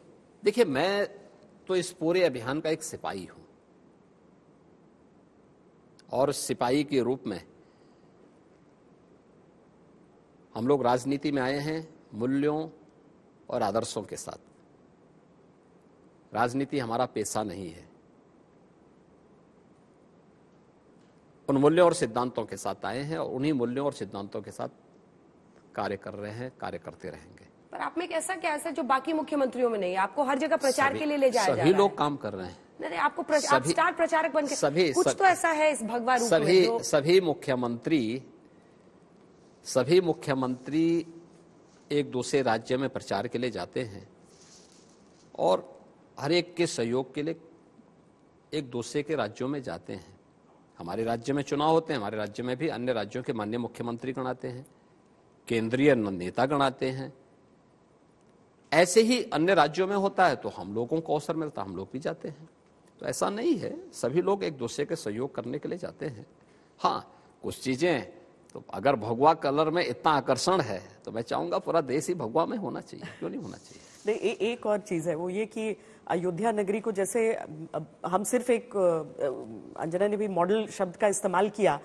देखिए मैं तो इस पूरे अभियान का एक सिपाही हूं और सिपाही के रूप में हम लोग राजनीति में आए हैं मूल्यों और आदर्शों के साथ राजनीति हमारा पेशा नहीं है उन मूल्यों और सिद्धांतों के साथ आए हैं और उन्हीं मूल्यों और सिद्धांतों के साथ कार्य कर रहे हैं कार्य करते रहेंगे पर आप में कैसा क्या ऐसा जो बाकी मुख्यमंत्रियों में नहीं है आपको हर जगह प्रचार के लिए ले जाया सभी लोग काम कर रहे हैं नहीं आपको प्रचार, सभी, आप स्टार प्रचारक बनकर सभी कुछ सभी, तो ऐसा है इस भगवान रूप सभी में सभी मुख्यमंत्री सभी मुख्यमंत्री एक दूसरे राज्य में प्रचार के लिए जाते हैं और हर एक के सहयोग के लिए एक दूसरे के राज्यों में जाते हैं हमारे राज्य में चुनाव होते हैं हमारे राज्य में भी अन्य राज्यों के मान्य मुख्यमंत्री गणाते हैं केंद्रीय नेता गणाते हैं ऐसे ही अन्य राज्यों में होता है तो हम लोगों को अवसर मिलता हम लोग भी जाते हैं तो ऐसा नहीं है सभी लोग एक दूसरे के सहयोग करने के लिए जाते हैं हाँ कुछ चीज़ें तो अगर भगवा कलर में इतना आकर्षण है तो मैं चाहूंगा पूरा देश ही भगवा में होना चाहिए क्यों नहीं होना चाहिए नहीं एक और चीज है वो ये कि अयोध्या नगरी को जैसे हम सिर्फ एक अंजना ने भी मॉडल शब्द का इस्तेमाल किया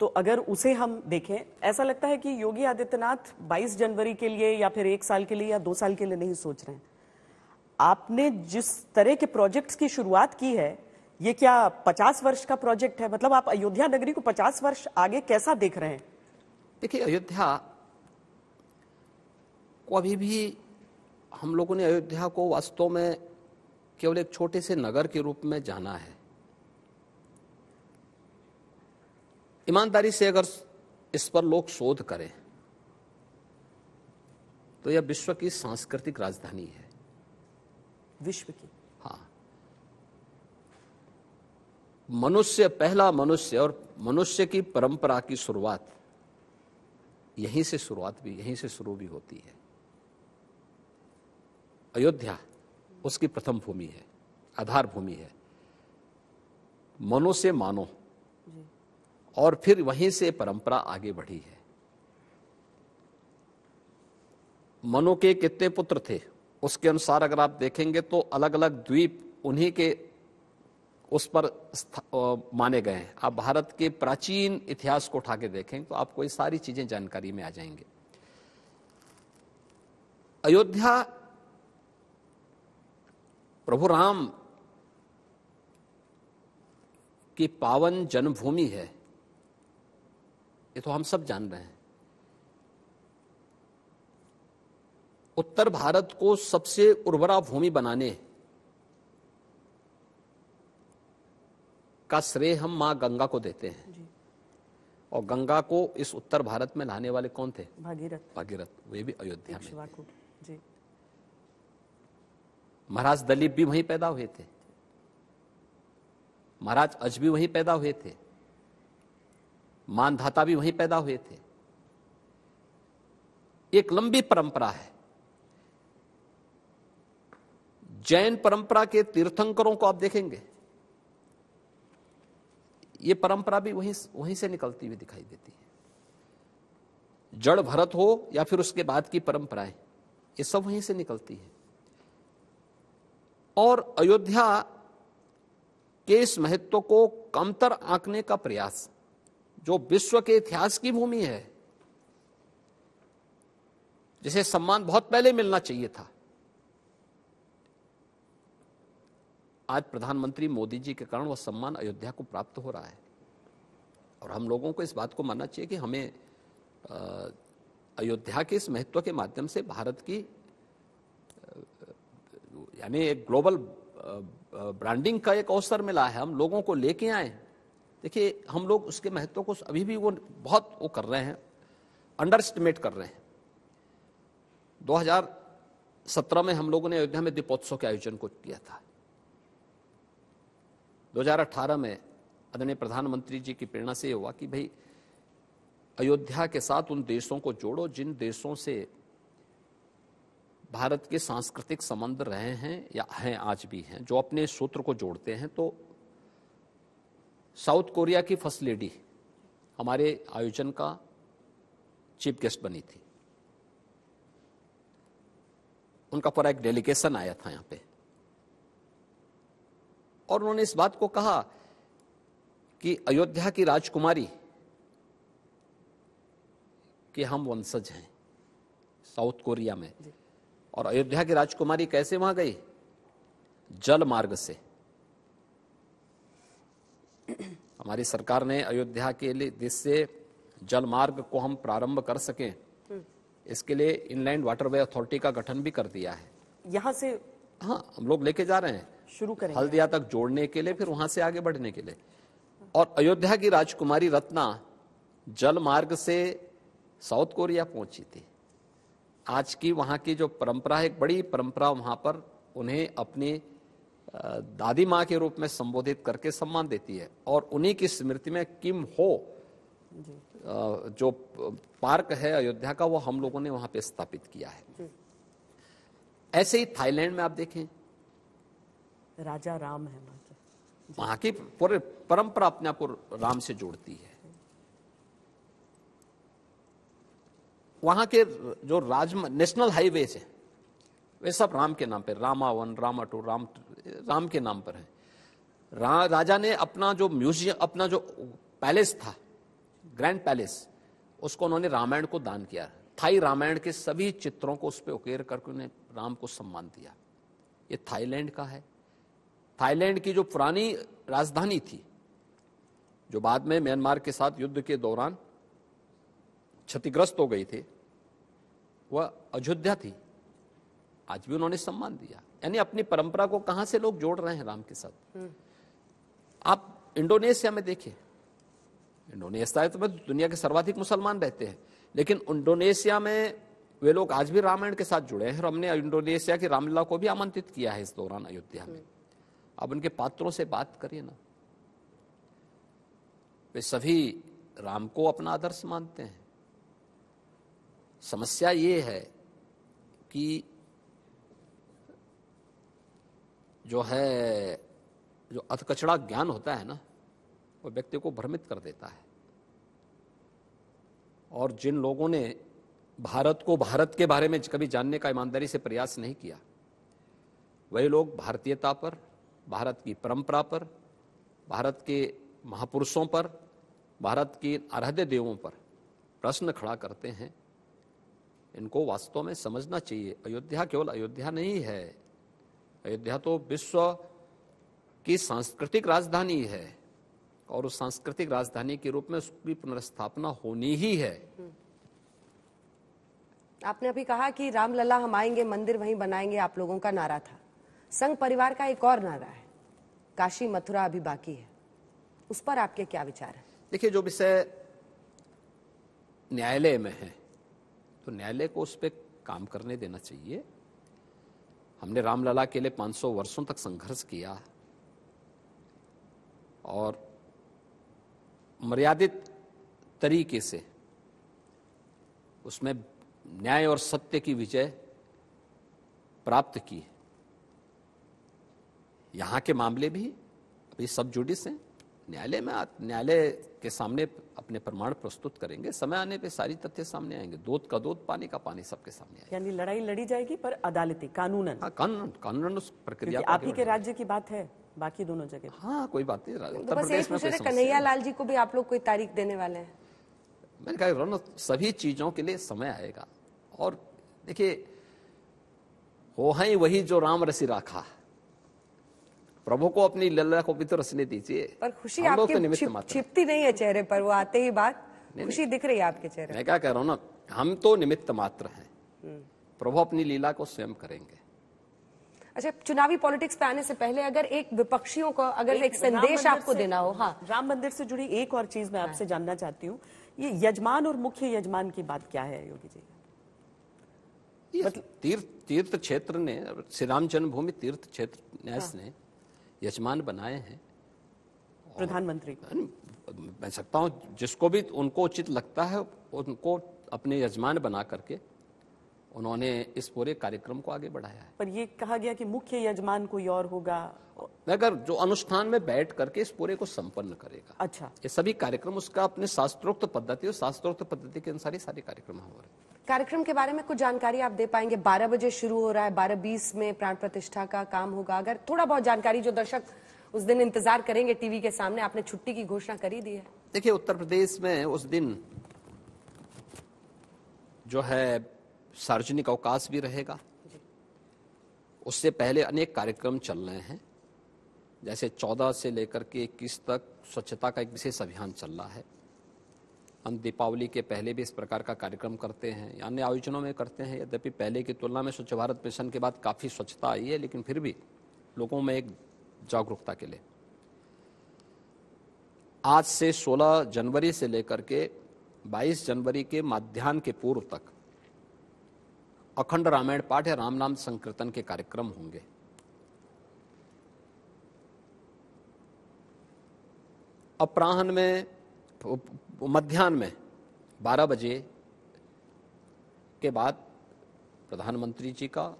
तो अगर उसे हम देखें ऐसा लगता है कि योगी आदित्यनाथ 22 जनवरी के लिए या फिर एक साल के लिए या दो साल के लिए नहीं सोच रहे हैं आपने जिस तरह के प्रोजेक्ट्स की शुरुआत की है ये क्या पचास वर्ष का प्रोजेक्ट है मतलब आप अयोध्या नगरी को पचास वर्ष आगे कैसा देख रहे हैं देखिए अयोध्या को अभी भी हम लोगों ने अयोध्या को वास्तव में केवल एक छोटे से नगर के रूप में जाना है ईमानदारी से अगर इस पर लोग शोध करें तो यह विश्व की सांस्कृतिक राजधानी है विश्व की मनुष्य पहला मनुष्य और मनुष्य की परंपरा की शुरुआत यहीं से शुरुआत भी यहीं से शुरू भी होती है अयोध्या उसकी प्रथम भूमि है आधार भूमि है मनो से मानो और फिर वहीं से परंपरा आगे बढ़ी है मनो के कितने पुत्र थे उसके अनुसार अगर आप देखेंगे तो अलग अलग द्वीप उन्हीं के उस पर माने गए हैं आप भारत के प्राचीन इतिहास को उठा के देखें तो आपको ये सारी चीजें जानकारी में आ जाएंगे अयोध्या प्रभु राम की पावन जन्मभूमि है ये तो हम सब जान रहे हैं उत्तर भारत को सबसे उर्वरा भूमि बनाने का श्रेय हम माँ गंगा को देते हैं और गंगा को इस उत्तर भारत में लाने वाले कौन थे भागीरथ भागीरथ वे भी अयोध्या में महाराज दलीप भी वहीं पैदा हुए थे महाराज अज भी वहीं पैदा हुए थे मानधाता भी वहीं पैदा हुए थे एक लंबी परंपरा है जैन परंपरा के तीर्थंकरों को आप देखेंगे ये परंपरा भी वहीं वहीं से निकलती हुई दिखाई देती है जड़ भरत हो या फिर उसके बाद की परंपराएं ये सब वहीं से निकलती है और अयोध्या के इस महत्व को कमतर आंकने का प्रयास जो विश्व के इतिहास की भूमि है जिसे सम्मान बहुत पहले मिलना चाहिए था आज प्रधानमंत्री मोदी जी के कारण वह सम्मान अयोध्या को प्राप्त हो रहा है और हम लोगों को इस बात को मानना चाहिए कि हमें अयोध्या के इस महत्व के माध्यम से भारत की यानी एक ग्लोबल ब्रांडिंग का एक अवसर मिला है हम लोगों को लेके आए देखिए हम लोग उसके महत्व को अभी भी वो बहुत वो कर रहे हैं अंडर एस्टिमेट कर रहे हैं 2017 में हम लोगों ने अयोध्या में दीपोत्सव के आयोजन को किया था 2018 में आदरणीय प्रधानमंत्री जी की प्रेरणा से हुआ कि भाई अयोध्या के साथ उन देशों को जोड़ो जिन देशों से भारत के सांस्कृतिक संबंध रहे हैं या हैं आज भी हैं जो अपने सूत्र को जोड़ते हैं तो साउथ कोरिया की फर्स्ट लेडी हमारे आयोजन का चीफ गेस्ट बनी थी उनका पूरा एक डेलीगेशन आया था यहाँ पे और उन्होंने इस बात को कहा कि अयोध्या की राजकुमारी कि हम वंशज हैं साउथ कोरिया में और अयोध्या की राजकुमारी कैसे वहां गई जल मार्ग से हमारी सरकार ने अयोध्या के लिए देश से जल मार्ग को हम प्रारंभ कर सके हम्म। इसके लिए इनलैंड वाटरवे अथॉरिटी का गठन भी कर दिया है यहां से हाँ हम लोग लेके जा रहे हैं शुरू करें हल्दिया तक जोड़ने के लिए फिर वहां से आगे बढ़ने के लिए और अयोध्या की राजकुमारी रत्ना जल मार्ग से साउथ कोरिया पहुंची थी आज की वहां की जो परंपरा है एक बड़ी परंपरा वहां पर उन्हें अपनी दादी माँ के रूप में संबोधित करके सम्मान देती है और उन्हीं की स्मृति में किम हो जो पार्क है अयोध्या का वो हम लोगों ने वहां पे स्थापित किया है ऐसे ही थाईलैंड में आप देखें राजा राम है वहां के वहां की पूरे परंपरा अपने आप को राम से जोड़ती है वहां के जो राज नेशनल हाईवे है वे सब राम के नाम पर रामावन रामा टू राम राम के नाम पर है रा, राजा ने अपना जो म्यूजियम अपना जो पैलेस था ग्रैंड पैलेस उसको उन्होंने रामायण को दान किया थाई रामायण के सभी चित्रों को उस पर उकेर करके उन्हें राम को सम्मान दिया ये थाईलैंड का है थाईलैंड की जो पुरानी राजधानी थी जो बाद में म्यांमार के साथ युद्ध के दौरान क्षतिग्रस्त हो गई थी वह अयोध्या थी आज भी उन्होंने सम्मान दिया यानी अपनी परंपरा को कहां से लोग जोड़ रहे हैं राम के साथ हम्म। आप इंडोनेशिया में देखिए इंडोनेशिया तो दुनिया के सर्वाधिक मुसलमान रहते हैं लेकिन इंडोनेशिया में वे लोग आज भी रामायण के साथ जुड़े हैं और हमने इंडोनेशिया की रामलीला को भी आमंत्रित किया है इस दौरान अयोध्या में हम्म। आप उनके पात्रों से बात करिए ना वे सभी राम को अपना आदर्श मानते हैं समस्या ये है कि जो है जो अथकचड़ा ज्ञान होता है ना वो व्यक्ति को भ्रमित कर देता है और जिन लोगों ने भारत को भारत के बारे में कभी जानने का ईमानदारी से प्रयास नहीं किया वही लोग भारतीयता पर भारत की परंपरा पर भारत के महापुरुषों पर भारत के आराध्य देवों पर प्रश्न खड़ा करते हैं इनको वास्तव में समझना चाहिए अयोध्या केवल अयोध्या नहीं है अयोध्या तो विश्व की सांस्कृतिक राजधानी है और उस सांस्कृतिक राजधानी के रूप में उसकी पुनर्स्थापना होनी ही है आपने अभी कहा कि रामलला हम आएंगे मंदिर वहीं बनाएंगे आप लोगों का नारा था संघ परिवार का एक और नारा है काशी मथुरा अभी बाकी है उस पर आपके क्या विचार है देखिए जो विषय न्यायालय में है तो न्यायालय को उस पर काम करने देना चाहिए हमने रामलला के लिए 500 वर्षों तक संघर्ष किया और मर्यादित तरीके से उसमें न्याय और सत्य की विजय प्राप्त की यहाँ के मामले भी अभी सब जुडिस हैं न्यायालय में न्यायालय के सामने अपने प्रमाण प्रस्तुत करेंगे समय आने पे सारी तथ्य सामने आएंगे दूध का दूध पानी का पानी सबके सामने आएगा यानी लड़ाई लड़ी जाएगी पर अदालती कानूनन हाँ, कानून कानून उस प्रक्रिया आप ही के राज्य की बात है बाकी दोनों जगह हाँ कोई बात नहीं तो बस एक कन्हैया लाल जी को भी आप लोग कोई तारीख देने वाले हैं मैंने कहा रौनक सभी चीजों के लिए समय आएगा और देखिए हो है वही जो राम रसी राखा है प्रभु को अपनी लल्ला को भी तो रसने दीजिए पर खुशी आपके तो छिपती नहीं है चेहरे पर वो आते ही बात खुशी दिख रही है आपके चेहरे मैं क्या कह रहा हूँ ना हम तो निमित्त मात्र है हम्म। प्रभु अपनी लीला को स्वयं करेंगे अच्छा चुनावी पॉलिटिक्स पे आने से पहले अगर एक विपक्षियों को अगर एक, एक संदेश आपको देना हो हाँ राम मंदिर से जुड़ी एक और चीज मैं आपसे हाँ। जानना चाहती हूँ ये यजमान और मुख्य यजमान की बात क्या है योगी जी मतलब तीर्थ तीर्थ क्षेत्र ने श्री राम जन्मभूमि तीर्थ क्षेत्र हाँ। न्यास हाँ। ने यजमान बनाए हैं प्रधानमंत्री मैं सकता हूँ जिसको भी उनको उचित लगता है उनको अपने यजमान बना करके उन्होंने इस पूरे कार्यक्रम को आगे बढ़ाया है पर ये कहा गया कि मुख्य यजमान कोई और होगा अगर जो अनुष्ठान में बैठ करके इस पूरे को संपन्न करेगा अच्छा ये सभी कार्यक्रम उसका अपने शास्त्रोक्त पद्धति और शास्त्रोक्त पद्धति के अनुसार ही सारे कार्यक्रम हो रहे हैं कार्यक्रम के बारे में कुछ जानकारी आप दे पाएंगे बारह बजे शुरू हो रहा है बारह बीस में प्राण प्रतिष्ठा का काम होगा अगर थोड़ा बहुत जानकारी जो दर्शक उस दिन इंतजार करेंगे टीवी के सामने आपने छुट्टी की घोषणा करी दी है देखिए उत्तर प्रदेश में उस दिन जो है सार्वजनिक अवकाश भी रहेगा उससे पहले अनेक कार्यक्रम चल रहे हैं जैसे 14 से लेकर के 21 तक स्वच्छता का एक विशेष अभियान चल रहा है हम दीपावली के पहले भी इस प्रकार का कार्यक्रम करते हैं अन्य आयोजनों में करते हैं यद्यपि पहले की तुलना में स्वच्छ भारत मिशन के बाद काफ़ी स्वच्छता आई है लेकिन फिर भी लोगों में एक जागरूकता के लिए आज से 16 जनवरी से लेकर के 22 जनवरी के माध्यान्ह के पूर्व तक अखंड रामायण पाठ या राम नाम संकीर्तन के कार्यक्रम होंगे अपराहन में मध्यान्ह में बारह बजे के बाद प्रधानमंत्री जी का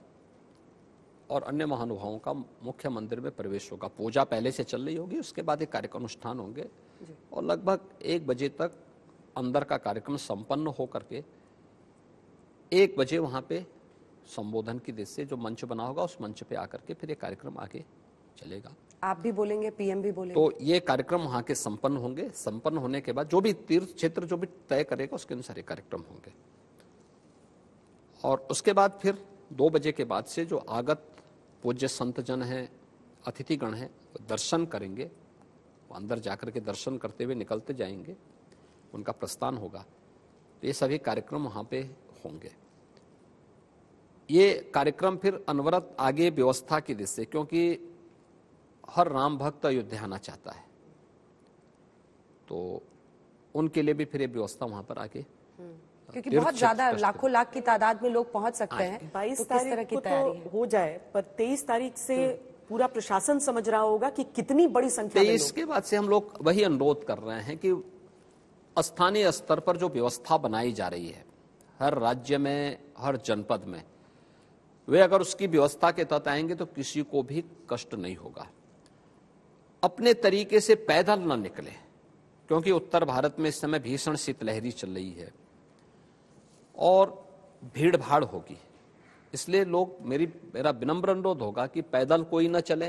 और अन्य महानुभावों का मुख्य मंदिर में प्रवेश होगा पूजा पहले से चल रही होगी उसके बाद एक कार्यक्रम अनुष्ठान होंगे और लगभग एक बजे तक अंदर का कार्यक्रम संपन्न हो करके एक बजे वहाँ पे संबोधन की दृष्टि से जो मंच बना होगा उस मंच पे आकर के फिर ये कार्यक्रम आगे चलेगा आप भी बोलेंगे पीएम भी बोलेंगे तो ये कार्यक्रम वहाँ के संपन्न होंगे संपन्न होने के बाद जो भी तीर्थ क्षेत्र जो भी तय करेगा उसके अनुसार ये कार्यक्रम होंगे और उसके बाद फिर दो बजे के बाद से जो आगत पूज्य संत जन है अतिथिगण है वो दर्शन करेंगे वो अंदर जाकर के दर्शन करते हुए निकलते जाएंगे उनका प्रस्थान होगा तो ये सभी कार्यक्रम वहाँ पे होंगे ये कार्यक्रम फिर अनवरत आगे व्यवस्था की दिशा क्योंकि हर राम भक्त अयोध्या आना चाहता है तो उनके लिए भी फिर ये व्यवस्था वहां पर आगे हम्म। क्योंकि बहुत ज्यादा लाखों लाख की तादाद में लोग पहुंच सकते हैं तो बाईस तो तारीख की तो हो जाए पर तेईस तारीख से हम्म। पूरा प्रशासन समझ रहा होगा कि कितनी बड़ी संख्या में इसके बाद से हम लोग वही अनुरोध कर रहे हैं कि स्थानीय स्तर पर जो व्यवस्था बनाई जा रही है हर राज्य में हर जनपद में वे अगर उसकी व्यवस्था के तहत आएंगे तो किसी को भी कष्ट नहीं होगा अपने तरीके से पैदल ना निकले क्योंकि उत्तर भारत में इस समय भीषण शीतलहरी चल रही है और भीड़ भाड़ होगी इसलिए लोग मेरी मेरा विनम्र अनुरोध होगा कि पैदल कोई न चले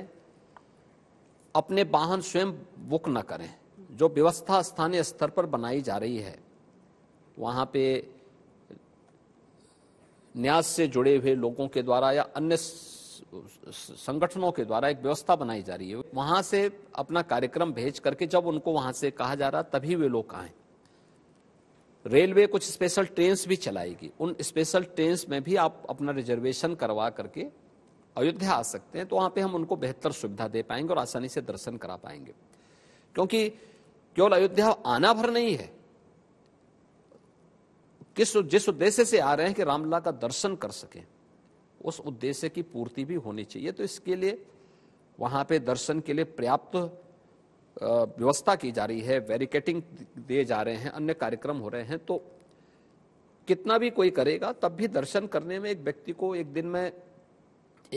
अपने वाहन स्वयं बुक न करें जो व्यवस्था स्थानीय स्तर पर बनाई जा रही है वहां पे न्यास से जुड़े हुए लोगों के द्वारा या अन्य संगठनों के द्वारा एक व्यवस्था बनाई जा रही है वहां से अपना कार्यक्रम भेज करके जब उनको वहां से कहा जा रहा तभी वे लोग आए रेलवे कुछ स्पेशल ट्रेन भी चलाएगी उन स्पेशल ट्रेन में भी आप अपना रिजर्वेशन करवा करके अयोध्या आ सकते हैं तो वहां पे हम उनको बेहतर सुविधा दे पाएंगे और आसानी से दर्शन करा पाएंगे क्योंकि केवल अयोध्या आना भर नहीं है किस जिस उद्देश्य से आ रहे हैं कि रामला का दर्शन कर सकें उस उद्देश्य की पूर्ति भी होनी चाहिए तो इसके लिए वहां पे दर्शन के लिए पर्याप्त व्यवस्था की जा रही है वेरिकेटिंग दिए जा रहे हैं अन्य कार्यक्रम हो रहे हैं तो कितना भी कोई करेगा तब भी दर्शन करने में एक व्यक्ति को एक दिन में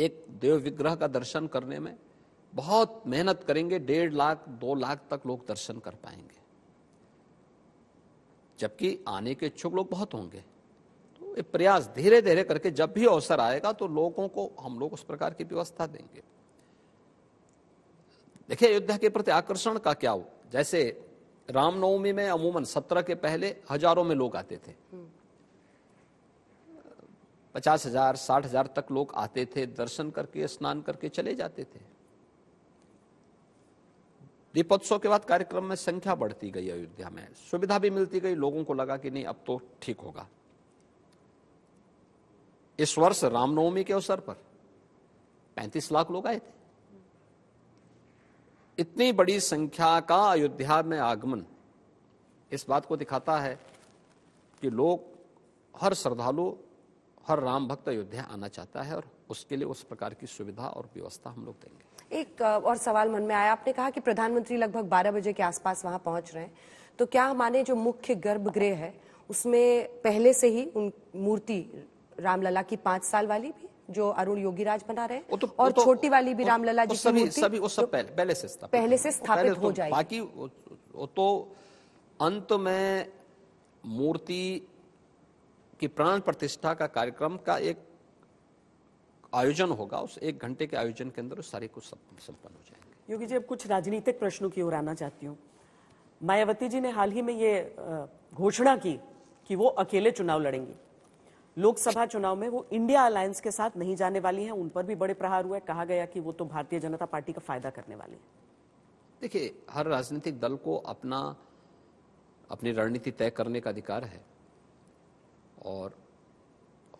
एक देव विग्रह का दर्शन करने में बहुत मेहनत करेंगे डेढ़ लाख दो लाख तक लोग दर्शन कर पाएंगे जबकि आने के इच्छुक लोग बहुत होंगे प्रयास धीरे धीरे करके जब भी अवसर आएगा तो लोगों को हम लोग उस प्रकार की व्यवस्था देंगे देखिए अयोध्या के प्रति आकर्षण का क्या हो जैसे रामनवमी में अमूमन सत्रह के पहले हजारों में लोग आते थे हम्म। पचास हजार साठ हजार तक लोग आते थे दर्शन करके स्नान करके चले जाते थे दीपोत्सव के बाद कार्यक्रम में संख्या बढ़ती गई अयोध्या में सुविधा भी मिलती गई लोगों को लगा कि नहीं अब तो ठीक होगा इस वर्ष रामनवमी के अवसर पर पैंतीस लाख लोग आए थे इतनी बड़ी संख्या का अयोध्या में आगमन इस बात को दिखाता है कि लोग हर श्रद्धालु हर राम भक्त अयोध्या आना चाहता है और उसके लिए उस प्रकार की सुविधा और व्यवस्था हम लोग देंगे एक और सवाल मन में आया आपने कहा कि प्रधानमंत्री लगभग 12 बजे के आसपास वहां पहुंच रहे हैं तो क्या हमारे जो मुख्य गर्भगृह है उसमें पहले से ही उन मूर्ति रामलला की पांच साल वाली भी जो अरुण योगी राज बना रहे तो, और तो, छोटी वाली भी रामलला जी सभी सभी उस सब पहले, पहले से स्थापित पहले से स्थापित तो हो जाए बाकी वो तो अंत में मूर्ति की प्राण प्रतिष्ठा का कार्यक्रम का एक आयोजन होगा उस एक घंटे के आयोजन के अंदर सारे कुछ संपन्न हो जाएंगे योगी जी अब कुछ राजनीतिक प्रश्नों की ओर आना चाहती हूँ मायावती जी ने हाल ही में ये घोषणा की कि वो अकेले चुनाव लड़ेंगी लोकसभा चुनाव में वो इंडिया अलायंस के साथ नहीं जाने वाली हैं उन पर भी बड़े प्रहार हुए कहा गया कि वो तो भारतीय जनता पार्टी का फायदा करने वाली है देखिए हर राजनीतिक दल को अपना अपनी रणनीति तय करने का अधिकार है और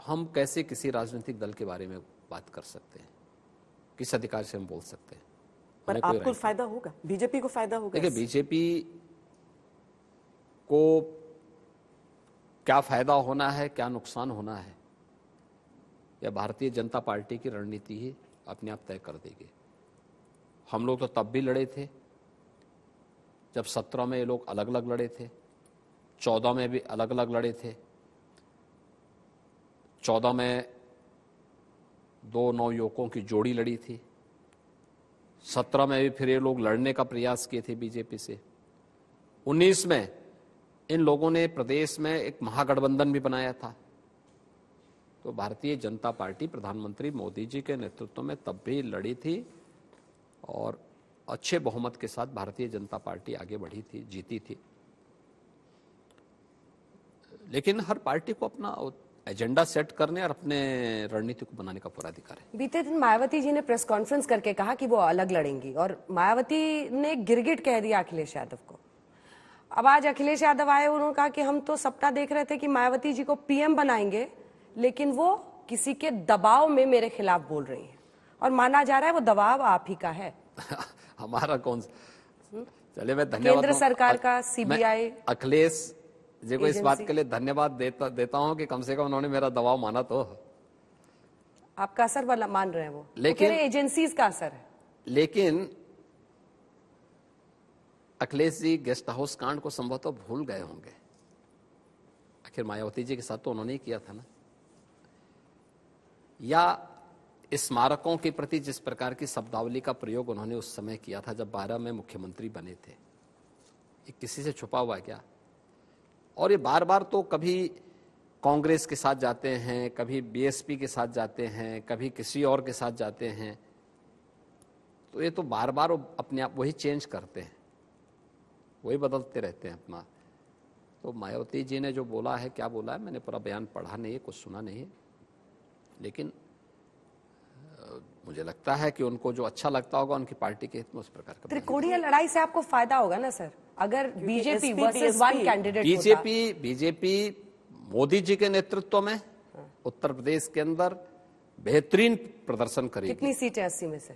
हम कैसे किसी राजनीतिक दल के बारे में बात कर सकते हैं किस अधिकार से हम बोल सकते हैं पर आपको फायदा होगा बीजेपी को फायदा होगा देखिए बीजेपी को क्या फायदा होना है क्या नुकसान होना है यह भारतीय जनता पार्टी की रणनीति ही अपने आप तय कर देगी हम लोग तो तब भी लड़े थे जब सत्रह में ये लोग अलग अलग लड़े थे चौदह में भी अलग अलग लड़े थे चौदह में दो नौ युवकों की जोड़ी लड़ी थी सत्रह में भी फिर ये लोग लड़ने का प्रयास किए थे बीजेपी से उन्नीस में इन लोगों ने प्रदेश में एक महागठबंधन भी बनाया था तो भारतीय जनता पार्टी प्रधानमंत्री मोदी जी के नेतृत्व में तब भी लड़ी थी और अच्छे बहुमत के साथ भारतीय जनता पार्टी आगे बढ़ी थी जीती थी लेकिन हर पार्टी को अपना एजेंडा सेट करने और अपने रणनीति को बनाने का पूरा अधिकार है बीते दिन मायावती जी ने प्रेस कॉन्फ्रेंस करके कहा कि वो अलग लड़ेंगी और मायावती ने गिरगिट कह दिया अखिलेश यादव को अब आज अखिलेश यादव आए उन्होंने कहा कि हम तो सपना देख रहे थे कि मायावती जी को पीएम बनाएंगे लेकिन वो किसी के दबाव में मेरे खिलाफ बोल रही है और माना जा रहा है वो दबाव आप ही का है *laughs* हमारा कौन हम्म। चलिए मैं धन्यवाद केंद्र सरकार का सीबीआई अखिलेश जी को इस बात के लिए धन्यवाद देता देता हूँ कि कम से कम उन्होंने मेरा दबाव माना तो आपका असर वाला मान रहे हैं वो लेकिन एजेंसी का असर है लेकिन अखिलेश जी गेस्ट हाउस कांड को संभवतः भूल गए होंगे आखिर मायावती जी के साथ तो उन्होंने ही किया था ना या स्मारकों के प्रति जिस प्रकार की शब्दावली का प्रयोग उन्होंने उस समय किया था जब बारह में मुख्यमंत्री बने थे ये किसी से छुपा हुआ क्या और ये बार बार तो कभी कांग्रेस के साथ जाते हैं कभी बीएसपी के साथ जाते हैं कभी किसी और के साथ जाते हैं तो ये तो बार बार अपने आप वही चेंज करते हैं वही बदलते रहते हैं अपना तो मायावती जी ने जो बोला है क्या बोला है मैंने पूरा बयान पढ़ा नहीं है कुछ सुना नहीं है लेकिन मुझे लगता है कि उनको जो अच्छा लगता होगा उनकी पार्टी के हित में उस प्रकार का त्रिकोणीय लड़ाई से आपको फायदा होगा ना सर अगर BJP versus one candidate BJP BJP Modi ji के नेतृत्व में उत्तर प्रदेश के अंदर बेहतरीन प्रदर्शन करेगी कितनी सीटें अस्सी में से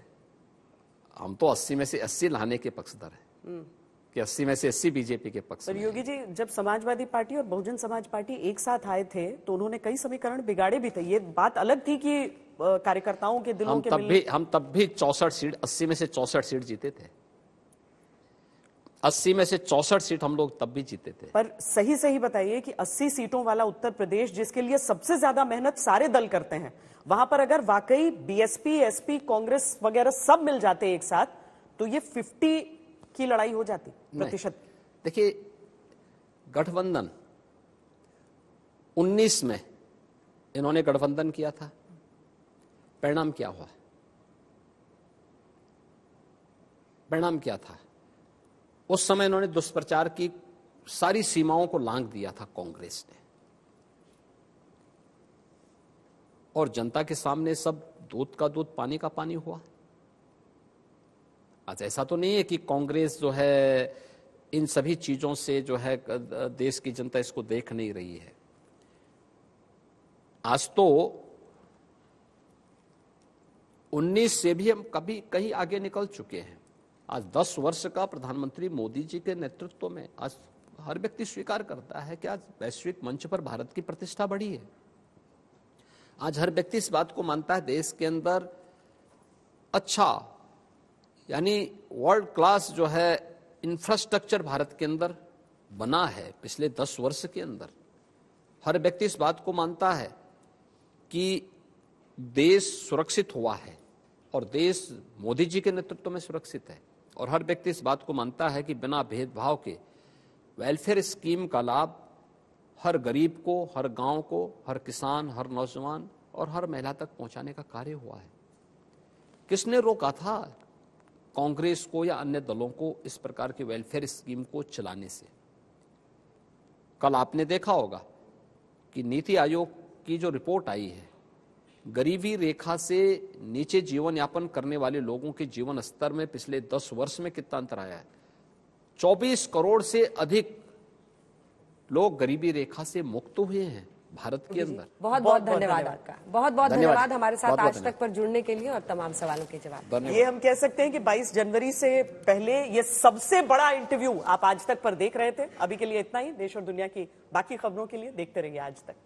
हम तो अस्सी में से अस्सी लाने के पक्षधर हैं हम्म। कि अस्सी में से अस्सी बीजेपी के पक्ष में योगी जी जब समाजवादी पार्टी और बहुजन समाज पार्टी एक साथ आए थे तो उन्होंने कई समीकरण बिगाड़े भी थे ये बात अलग थी कि कार्यकर्ताओं के दिलों हम के तब भी हम तब भी चौसठ सीट अस्सी में से चौसठ सीट जीते थे अस्सी में से चौसठ सीट हम लोग तब भी जीते थे पर सही सही बताइए कि अस्सी सीटों वाला उत्तर प्रदेश जिसके लिए सबसे ज्यादा मेहनत सारे दल करते हैं वहां पर अगर वाकई बीएसपी एसपी कांग्रेस वगैरह सब मिल जाते एक साथ तो ये फिफ्टी की लड़ाई हो जाती प्रतिशत देखिए गठबंधन 19 में इन्होंने गठबंधन किया था परिणाम क्या हुआ परिणाम क्या था उस समय इन्होंने दुष्प्रचार की सारी सीमाओं को लांग दिया था कांग्रेस ने और जनता के सामने सब दूध का दूध पानी का पानी हुआ आज ऐसा तो नहीं है कि कांग्रेस जो है इन सभी चीजों से जो है देश की जनता इसको देख नहीं रही है आज तो 19 से भी हम कभी कहीं आगे निकल चुके हैं आज 10 वर्ष का प्रधानमंत्री मोदी जी के नेतृत्व में आज हर व्यक्ति स्वीकार करता है कि आज वैश्विक मंच पर भारत की प्रतिष्ठा बढ़ी है आज हर व्यक्ति इस बात को मानता है देश के अंदर अच्छा यानी वर्ल्ड क्लास जो है इंफ्रास्ट्रक्चर भारत के अंदर बना है पिछले दस वर्ष के अंदर हर व्यक्ति इस बात को मानता है कि देश सुरक्षित हुआ है और देश मोदी जी के नेतृत्व में सुरक्षित है और हर व्यक्ति इस बात को मानता है कि बिना भेदभाव के वेलफेयर स्कीम का लाभ हर गरीब को हर गांव को हर किसान हर नौजवान और हर महिला तक पहुंचाने का कार्य हुआ है किसने रोका था कांग्रेस को या अन्य दलों को इस प्रकार की वेलफेयर स्कीम को चलाने से कल आपने देखा होगा कि नीति आयोग की जो रिपोर्ट आई है गरीबी रेखा से नीचे जीवन यापन करने वाले लोगों के जीवन स्तर में पिछले दस वर्ष में कितना अंतर आया है 24 करोड़ से अधिक लोग गरीबी रेखा से मुक्त हुए हैं भारत के अंदर बहुत बहुत धन्यवाद आपका बहुत बहुत धन्यवाद हमारे साथ आज तक पर जुड़ने के लिए और तमाम सवालों के जवाब ये हम कह सकते हैं कि 22 जनवरी से पहले ये सबसे बड़ा इंटरव्यू आप आज तक पर देख रहे थे अभी के लिए इतना ही देश और दुनिया की बाकी खबरों के लिए देखते रहिए आज तक